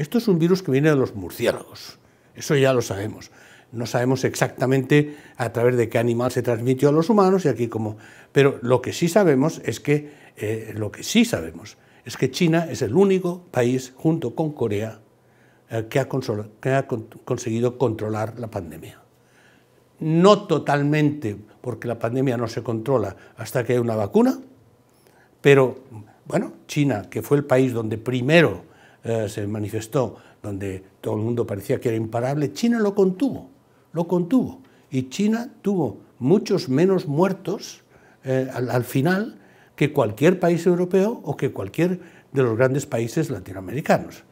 Esto es un virus que viene de los murciélagos, eso ya lo sabemos. No sabemos exactamente a través de qué animal se transmitió a los humanos y aquí como... Pero lo que sí sabemos es que, eh, lo que sí sabemos es que China es el único país, junto con Corea, eh, que ha, conseguido controlar la pandemia. No totalmente, porque la pandemia no se controla hasta que hay una vacuna, pero bueno, China, que fue el país donde primero eh, se manifestó, donde todo el mundo parecía que era imparable, China lo contuvo, lo contuvo. Y China tuvo muchos menos muertos eh, al final que cualquier país europeo o que cualquier de los grandes países latinoamericanos.